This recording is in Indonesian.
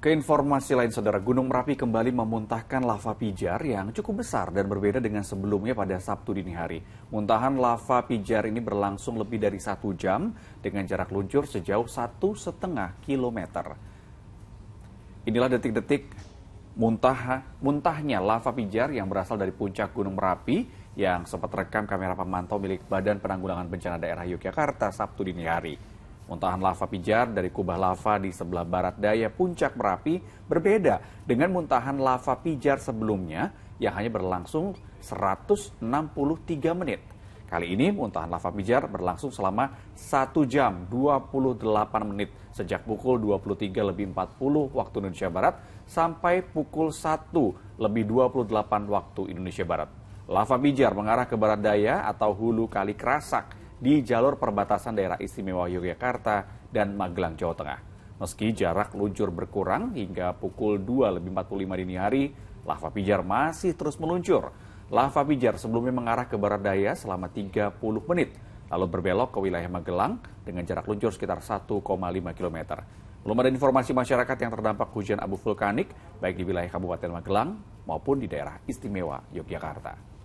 Ke informasi lain saudara, Gunung Merapi kembali memuntahkan lava pijar yang cukup besar dan berbeda dengan sebelumnya pada Sabtu dini hari. Muntahan lava pijar ini berlangsung lebih dari satu jam dengan jarak luncur sejauh satu setengah kilometer. Inilah detik-detik muntah, muntahnya lava pijar yang berasal dari puncak Gunung Merapi yang sempat rekam kamera pemantau milik Badan Penanggulangan Bencana Daerah Yogyakarta Sabtu dini hari. Muntahan lava pijar dari kubah lava di sebelah barat daya puncak Merapi berbeda dengan muntahan lava pijar sebelumnya yang hanya berlangsung 163 menit. Kali ini muntahan lava pijar berlangsung selama 1 jam 28 menit sejak pukul 23 lebih 40 waktu Indonesia Barat sampai pukul 1 lebih 28 waktu Indonesia Barat. Lava pijar mengarah ke barat daya atau hulu kali Kerasak di jalur perbatasan daerah istimewa Yogyakarta dan Magelang, Jawa Tengah. Meski jarak luncur berkurang hingga pukul 2 lebih 45 dini hari, lava pijar masih terus meluncur. Lava pijar sebelumnya mengarah ke barat daya selama 30 menit, lalu berbelok ke wilayah Magelang dengan jarak luncur sekitar 1,5 km. Belum ada informasi masyarakat yang terdampak hujan abu vulkanik, baik di wilayah Kabupaten Magelang maupun di daerah istimewa Yogyakarta.